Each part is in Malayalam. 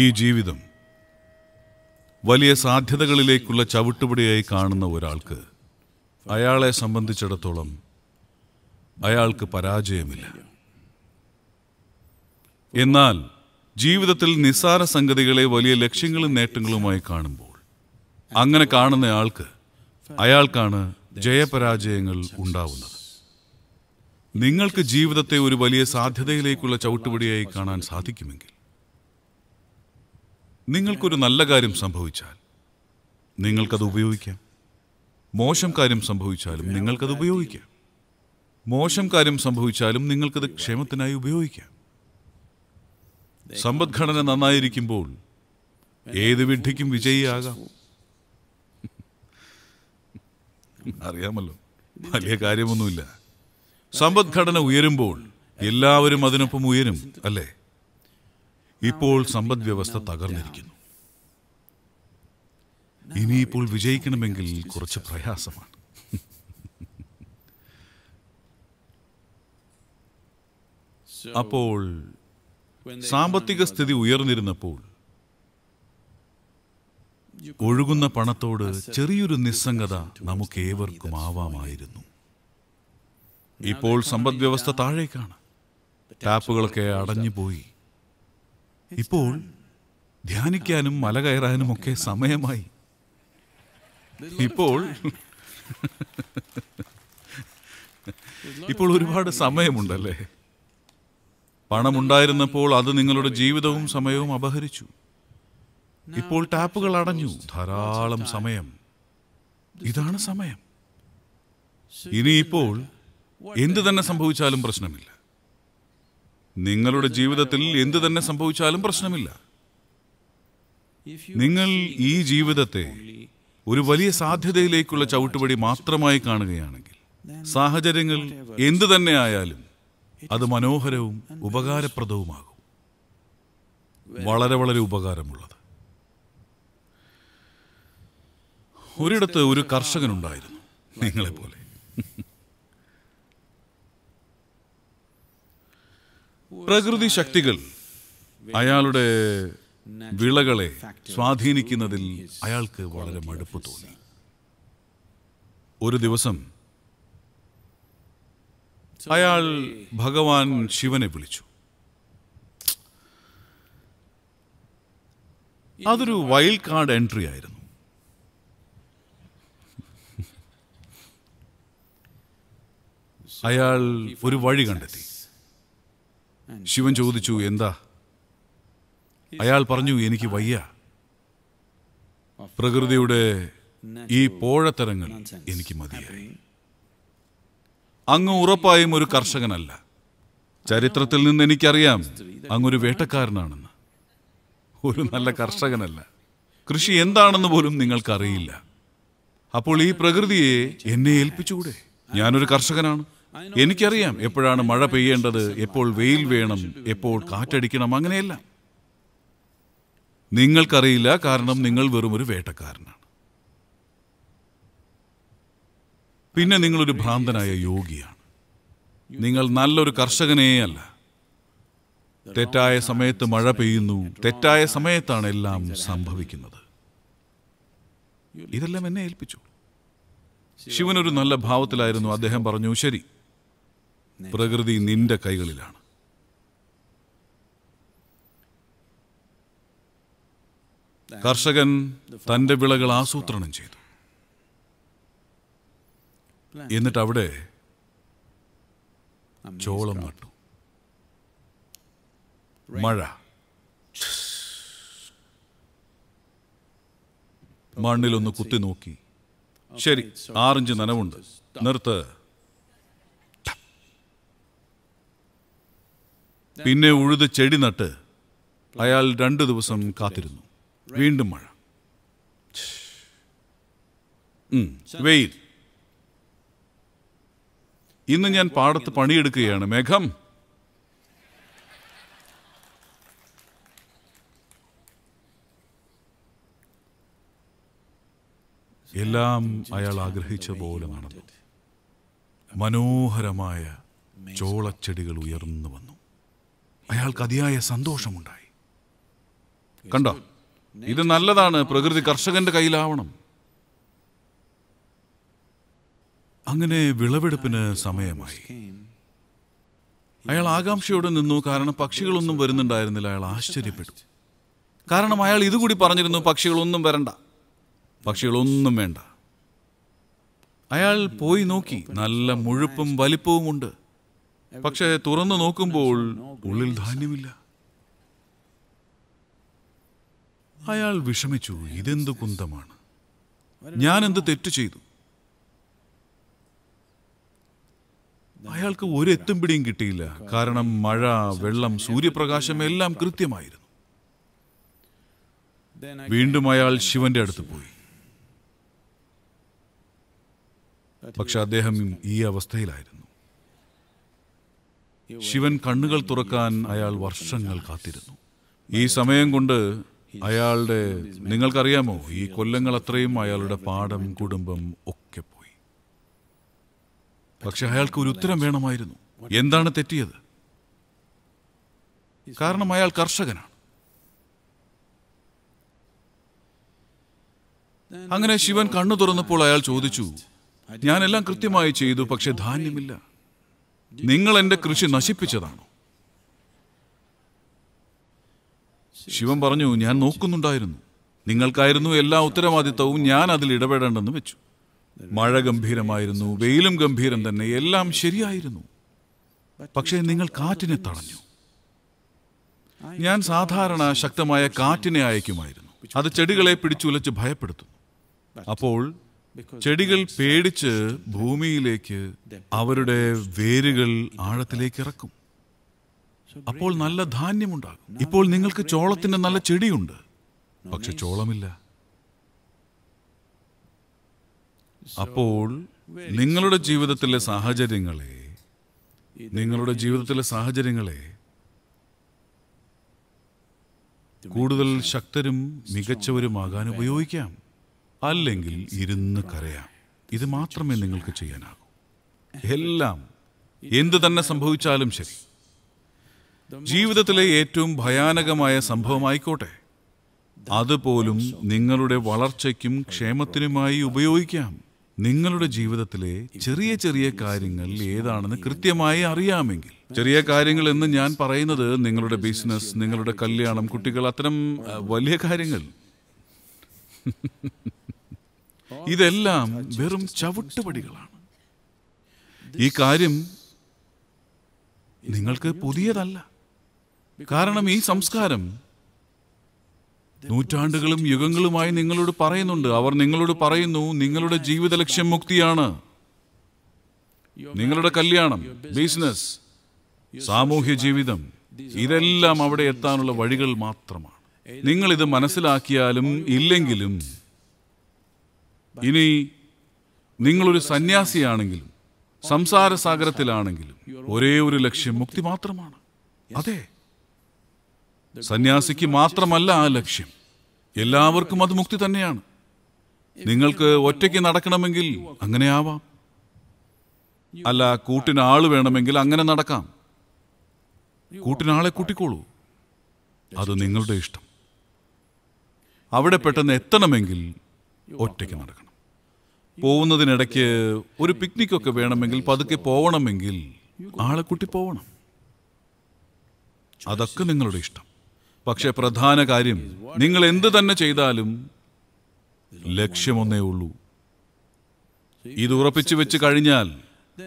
ഈ ജീവിതം വലിയ സാധ്യതകളിലേക്കുള്ള ചവിട്ടുപടിയായി കാണുന്ന ഒരാൾക്ക് അയാളെ സംബന്ധിച്ചിടത്തോളം അയാൾക്ക് പരാജയമില്ല എന്നാൽ ജീവിതത്തിൽ നിസ്സാര സംഗതികളെ വലിയ ലക്ഷ്യങ്ങളും നേട്ടങ്ങളുമായി കാണുമ്പോൾ അങ്ങനെ കാണുന്നയാൾക്ക് അയാൾക്കാണ് ജയപരാജയങ്ങൾ ഉണ്ടാവുന്നത് നിങ്ങൾക്ക് ജീവിതത്തെ ഒരു വലിയ സാധ്യതയിലേക്കുള്ള ചവിട്ടുപടിയായി കാണാൻ സാധിക്കുമെങ്കിൽ നിങ്ങൾക്കൊരു നല്ല കാര്യം സംഭവിച്ചാൽ നിങ്ങൾക്കത് ഉപയോഗിക്കാം മോശം കാര്യം സംഭവിച്ചാലും നിങ്ങൾക്കത് ഉപയോഗിക്കാം മോശം കാര്യം സംഭവിച്ചാലും നിങ്ങൾക്കത് ക്ഷേമത്തിനായി ഉപയോഗിക്കാം സമ്പദ്ഘടന നന്നായിരിക്കുമ്പോൾ ഏത് വിഡ്ഢിക്കും വിജയിയാകാം അറിയാമല്ലോ വലിയ കാര്യമൊന്നുമില്ല സമ്പദ്ഘടന ഉയരുമ്പോൾ എല്ലാവരും അതിനൊപ്പം ഉയരും അല്ലേ ഇപ്പോൾ സമ്പദ് വ്യവസ്ഥ തകർന്നിരിക്കുന്നു ഇനിയിപ്പോൾ വിജയിക്കണമെങ്കിൽ കുറച്ച് പ്രയാസമാണ് അപ്പോൾ സാമ്പത്തിക സ്ഥിതി ഉയർന്നിരുന്നപ്പോൾ ഒഴുകുന്ന പണത്തോട് ചെറിയൊരു നിസ്സംഗത നമുക്കേവർക്കും ആവാമായിരുന്നു ഇപ്പോൾ സമ്പദ് വ്യവസ്ഥ താഴേക്കാണ് ടാപ്പുകളൊക്കെ അടഞ്ഞുപോയി ഇപ്പോൾ ധ്യാനിക്കാനും മല കയറാനും ഒക്കെ സമയമായി ഇപ്പോൾ ഇപ്പോൾ ഒരുപാട് സമയമുണ്ടല്ലേ പണമുണ്ടായിരുന്നപ്പോൾ അത് നിങ്ങളുടെ ജീവിതവും സമയവും അപഹരിച്ചു ഇപ്പോൾ ടാപ്പുകൾ അടഞ്ഞു ധാരാളം സമയം ഇതാണ് സമയം ഇനിയിപ്പോൾ എന്തു തന്നെ സംഭവിച്ചാലും പ്രശ്നമില്ല നിങ്ങളുടെ ജീവിതത്തിൽ എന്തു തന്നെ സംഭവിച്ചാലും പ്രശ്നമില്ല നിങ്ങൾ ഈ ജീവിതത്തെ ഒരു വലിയ സാധ്യതയിലേക്കുള്ള ചവിട്ടുപടി മാത്രമായി കാണുകയാണെങ്കിൽ സാഹചര്യങ്ങൾ എന്തു തന്നെ ആയാലും അത് മനോഹരവും ഉപകാരപ്രദവുമാകും വളരെ വളരെ ഉപകാരമുള്ളത് ഒരിടത്ത് ഒരു കർഷകനുണ്ടായിരുന്നു നിങ്ങളെപ്പോലെ പ്രകൃതി ശക്തികൾ അയാളുടെ വിളകളെ സ്വാധീനിക്കുന്നതിൽ അയാൾക്ക് വളരെ മടുപ്പ് തോന്നി ഒരു ദിവസം അയാൾ ഭഗവാൻ ശിവനെ വിളിച്ചു അതൊരു വൈൽഡ് കാർഡ് എൻട്രി ആയിരുന്നു അയാൾ ഒരു വഴി കണ്ടെത്തി ശിവൻ ചോദിച്ചു എന്താ അയാൾ പറഞ്ഞു എനിക്ക് വയ്യ പ്രകൃതിയുടെ ഈ പോഴത്തരങ്ങൾ എനിക്ക് മതിയായി അങ്ങ് ഉറപ്പായും ഒരു കർഷകനല്ല ചരിത്രത്തിൽ നിന്ന് എനിക്കറിയാം അങ്ങൊരു വേട്ടക്കാരനാണെന്ന് ഒരു നല്ല കർഷകനല്ല കൃഷി എന്താണെന്ന് പോലും നിങ്ങൾക്കറിയില്ല അപ്പോൾ ഈ പ്രകൃതിയെ എന്നെ ഏൽപ്പിച്ചുകൂടെ ഞാനൊരു കർഷകനാണ് എനിക്കറിയാം എപ്പോഴാണ് മഴ പെയ്യേണ്ടത് എപ്പോൾ വെയിൽ വേണം എപ്പോൾ കാറ്റടിക്കണം അങ്ങനെയല്ല നിങ്ങൾക്കറിയില്ല കാരണം നിങ്ങൾ വെറും ഒരു വേട്ടക്കാരനാണ് പിന്നെ നിങ്ങളൊരു ഭ്രാന്തനായ യോഗിയാണ് നിങ്ങൾ നല്ലൊരു കർഷകനെയല്ല തെറ്റായ സമയത്ത് മഴ പെയ്യുന്നു തെറ്റായ സമയത്താണ് എല്ലാം സംഭവിക്കുന്നത് ഇതെല്ലാം എന്നെ ഏൽപ്പിച്ചു ശിവൻ ഒരു നല്ല ഭാവത്തിലായിരുന്നു അദ്ദേഹം പറഞ്ഞു ശരി പ്രകൃതി നിന്റെ കൈകളിലാണ് കർഷകൻ തൻ്റെ വിളകൾ ആസൂത്രണം ചെയ്തു എന്നിട്ട് അവിടെ ചോളം നട്ടു മഴ മണ്ണിലൊന്ന് കുത്തി നോക്കി ശരി ആറഞ്ച് നനവുണ്ട് നിർത്ത് പിന്നെ ഉഴുത് ചെടി നട്ട് അയാൾ രണ്ടു ദിവസം കാത്തിരുന്നു വീണ്ടും മഴ വെയിൽ ഇന്ന് ഞാൻ പാടത്ത് പണിയെടുക്കുകയാണ് മേഘം എല്ലാം അയാൾ ആഗ്രഹിച്ച പോലെ നടന്നു മനോഹരമായ ചോളച്ചെടികൾ ഉയർന്നു വന്നു അയാൾക്ക് അതിയായ സന്തോഷമുണ്ടായി കണ്ടോ ഇത് നല്ലതാണ് പ്രകൃതി കർഷകന്റെ കയ്യിലാവണം അങ്ങനെ വിളവെടുപ്പിന് സമയമായി അയാൾ ആകാംക്ഷയോടെ നിന്നു കാരണം പക്ഷികളൊന്നും വരുന്നുണ്ടായിരുന്നില്ല അയാൾ ആശ്ചര്യപ്പെട്ടു കാരണം അയാൾ ഇതുകൂടി പറഞ്ഞിരുന്നു പക്ഷികളൊന്നും വരണ്ട പക്ഷികളൊന്നും വേണ്ട അയാൾ പോയി നോക്കി നല്ല മുഴുപ്പും ഉണ്ട് പക്ഷേ തുറന്നു നോക്കുമ്പോൾ ഉള്ളിൽ ധാന്യമില്ല അയാൾ വിഷമിച്ചു ഇതെന്ത് കുന്തമാണ് ഞാൻ എന്ത് തെറ്റ് ചെയ്തു അയാൾക്ക് ഒരു എത്തും പിടിയും കിട്ടിയില്ല കാരണം മഴ വെള്ളം സൂര്യപ്രകാശം എല്ലാം കൃത്യമായിരുന്നു വീണ്ടും അയാൾ ശിവന്റെ അടുത്ത് പോയി പക്ഷെ അദ്ദേഹം ഈ അവസ്ഥയിലായിരുന്നു ശിവൻ കണ്ണുകൾ തുറക്കാൻ അയാൾ വർഷങ്ങൾ കാത്തിരുന്നു ഈ സമയം കൊണ്ട് അയാളുടെ നിങ്ങൾക്കറിയാമോ ഈ കൊല്ലങ്ങൾ അത്രയും അയാളുടെ പാടം കുടുംബം ഒക്കെ പോയി പക്ഷെ അയാൾക്ക് ഒരു ഉത്തരം വേണമായിരുന്നു എന്താണ് തെറ്റിയത് കാരണം അയാൾ കർഷകനാണ് അങ്ങനെ ശിവൻ കണ്ണു തുറന്നപ്പോൾ അയാൾ ചോദിച്ചു ഞാനെല്ലാം കൃത്യമായി ചെയ്തു പക്ഷെ ധാന്യമില്ല നിങ്ങൾ എൻ്റെ കൃഷി നശിപ്പിച്ചതാണോ ശിവൻ പറഞ്ഞു ഞാൻ നോക്കുന്നുണ്ടായിരുന്നു നിങ്ങൾക്കായിരുന്നു എല്ലാ ഉത്തരവാദിത്തവും ഞാൻ അതിൽ ഇടപെടേണ്ടെന്ന് വെച്ചു മഴ ഗംഭീരമായിരുന്നു വെയിലും ഗംഭീരം തന്നെ എല്ലാം ശരിയായിരുന്നു പക്ഷേ നിങ്ങൾ കാറ്റിനെ തടഞ്ഞു ഞാൻ സാധാരണ ശക്തമായ കാറ്റിനെ അയക്കുമായിരുന്നു അത് ചെടികളെ പിടിച്ചുലച്ച് ഭയപ്പെടുത്തുന്നു അപ്പോൾ ചെടികൾ പേടിച്ച് ഭൂമിയിലേക്ക് അവരുടെ വേരുകൾ ആഴത്തിലേക്ക് ഇറക്കും അപ്പോൾ നല്ല ധാന്യമുണ്ടാകും ഇപ്പോൾ നിങ്ങൾക്ക് ചോളത്തിന്റെ നല്ല ചെടിയുണ്ട് പക്ഷെ ചോളമില്ല അപ്പോൾ നിങ്ങളുടെ ജീവിതത്തിലെ സാഹചര്യങ്ങളെ നിങ്ങളുടെ ജീവിതത്തിലെ സാഹചര്യങ്ങളെ കൂടുതൽ ശക്തരും മികച്ചവരുമാകാൻ ഉപയോഗിക്കാം അല്ലെങ്കിൽ ഇരുന്ന് കരയാം ഇത് മാത്രമേ നിങ്ങൾക്ക് ചെയ്യാനാകൂ എല്ലാം എന്തു തന്നെ സംഭവിച്ചാലും ശരി ജീവിതത്തിലെ ഏറ്റവും ഭയാനകമായ സംഭവമായിക്കോട്ടെ അതുപോലും നിങ്ങളുടെ വളർച്ചയ്ക്കും ക്ഷേമത്തിനുമായി ഉപയോഗിക്കാം നിങ്ങളുടെ ജീവിതത്തിലെ ചെറിയ ചെറിയ കാര്യങ്ങൾ ഏതാണെന്ന് കൃത്യമായി അറിയാമെങ്കിൽ ചെറിയ കാര്യങ്ങൾ എന്ന് ഞാൻ പറയുന്നത് നിങ്ങളുടെ ബിസിനസ് നിങ്ങളുടെ കല്യാണം കുട്ടികൾ അത്തരം വലിയ കാര്യങ്ങൾ ഇതെല്ലാം വെറും ചവിട്ടുപടികളാണ് ഈ കാര്യം നിങ്ങൾക്ക് പുതിയതല്ല കാരണം ഈ സംസ്കാരം നൂറ്റാണ്ടുകളും യുഗങ്ങളുമായി നിങ്ങളോട് പറയുന്നുണ്ട് അവർ നിങ്ങളോട് പറയുന്നു നിങ്ങളുടെ ജീവിത ലക്ഷ്യം മുക്തിയാണ് നിങ്ങളുടെ കല്യാണം ബിസിനസ് സാമൂഹ്യ ജീവിതം ഇതെല്ലാം അവിടെ എത്താനുള്ള വഴികൾ മാത്രമാണ് നിങ്ങൾ ഇത് മനസ്സിലാക്കിയാലും ഇല്ലെങ്കിലും ഇനി നിങ്ങളൊരു സന്യാസിയാണെങ്കിലും സംസാര സാഗരത്തിലാണെങ്കിലും ഒരേ ഒരു ലക്ഷ്യം മുക്തി മാത്രമാണ് അതെ സന്യാസിക്ക് മാത്രമല്ല ആ ലക്ഷ്യം എല്ലാവർക്കും അത് മുക്തി തന്നെയാണ് നിങ്ങൾക്ക് ഒറ്റയ്ക്ക് നടക്കണമെങ്കിൽ അങ്ങനെ ആവാം അല്ല കൂട്ടിനാൾ വേണമെങ്കിൽ അങ്ങനെ നടക്കാം കൂട്ടിനാളെ കൂട്ടിക്കോളൂ അത് നിങ്ങളുടെ ഇഷ്ടം അവിടെ പെട്ടെന്ന് എത്തണമെങ്കിൽ ഒറ്റയ്ക്ക് നടക്കണം പോകുന്നതിനിടയ്ക്ക് ഒരു പിക്നിക്കൊക്കെ വേണമെങ്കിൽ പതുക്കെ പോകണമെങ്കിൽ ആളെ കുട്ടി പോവണം അതൊക്കെ നിങ്ങളുടെ ഇഷ്ടം പക്ഷേ പ്രധാന കാര്യം നിങ്ങൾ എന്ത് തന്നെ ചെയ്താലും ലക്ഷ്യമൊന്നേ ഉള്ളൂ ഇത് ഉറപ്പിച്ചു വെച്ച് കഴിഞ്ഞാൽ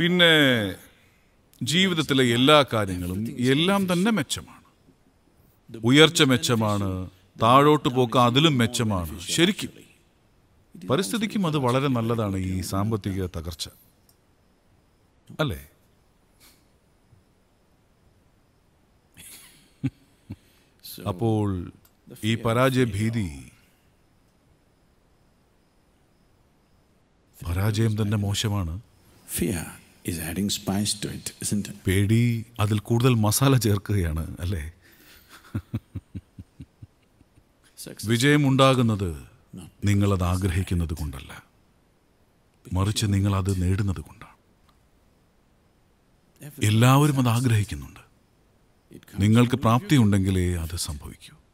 പിന്നെ ജീവിതത്തിലെ എല്ലാ കാര്യങ്ങളും എല്ലാം തന്നെ മെച്ചമാണ് ഉയർച്ച മെച്ചമാണ് താഴോട്ട് പോക്ക് അതിലും മെച്ചമാണ് ശരിക്കും പരിസ്ഥിതിക്കും അത് വളരെ നല്ലതാണ് ഈ സാമ്പത്തിക തകർച്ച അല്ലേ അപ്പോൾ ഈ പരാജയ ഭീതി പരാജയം തന്നെ മോശമാണ് പേടി അതിൽ കൂടുതൽ മസാല ചേർക്കുകയാണ് അല്ലേ വിജയം ഉണ്ടാകുന്നത് നിങ്ങളത് ആഗ്രഹിക്കുന്നത് കൊണ്ടല്ല മറിച്ച് നിങ്ങളത് നേടുന്നത് കൊണ്ടാണ് എല്ലാവരും അത് ആഗ്രഹിക്കുന്നുണ്ട് നിങ്ങൾക്ക് പ്രാപ്തിയുണ്ടെങ്കിലേ അത് സംഭവിക്കൂ